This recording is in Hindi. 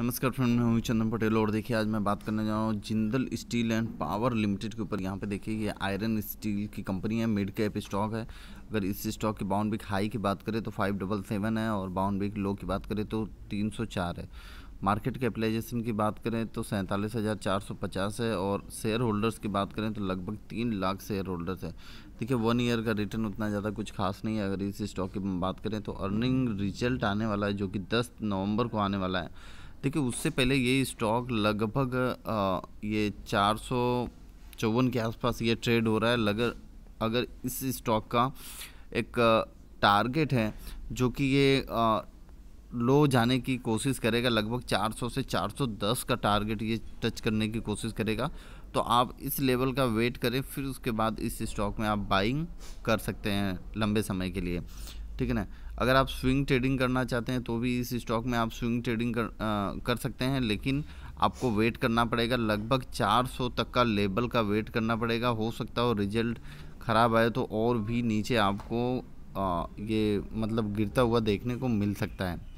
नमस्कार फ्रेंड मैं हूँ चंदन पटेल और देखिए आज मैं बात करने जा रहा हूँ Jindal steel and power limited के ऊपर यहाँ पे देखिए ये आयरन स्टील की कंपनी है मिड कैप स्टॉक है अगर इस स्टॉक की बाउंड बिक हाई की बात करें तो फाइव डबल सेवन है और बाउंड बिक लो की बात करें तो तीन सौ चार है मार्केट कैपिटलाइजेशन की बात करें तो सैंतालीस हज़ार चार सौ पचास है और शेयर होल्डर्स की बात करें तो लगभग तीन लाख शेयर होल्डर्स है देखिए वन ईयर का रिटर्न उतना ज़्यादा कुछ खास नहीं है अगर इस स्टॉक की बात करें तो अर्निंग रिजल्ट आने वाला है जो कि दस नवंबर को आने वाला है देखिए उससे पहले ये स्टॉक लगभग ये चार सौ चौवन के आसपास ये ट्रेड हो रहा है लग अगर इस स्टॉक का एक टारगेट है जो कि ये लो जाने की कोशिश करेगा लगभग 400 से 410 का टारगेट ये टच करने की कोशिश करेगा तो आप इस लेवल का वेट करें फिर उसके बाद इस स्टॉक में आप बाइंग कर सकते हैं लंबे समय के लिए ठीक है ना अगर आप स्विंग ट्रेडिंग करना चाहते हैं तो भी इस स्टॉक में आप स्विंग ट्रेडिंग कर, आ, कर सकते हैं लेकिन आपको वेट करना पड़ेगा लगभग 400 तक का लेबल का वेट करना पड़ेगा हो सकता हो रिजल्ट ख़राब आए तो और भी नीचे आपको आ, ये मतलब गिरता हुआ देखने को मिल सकता है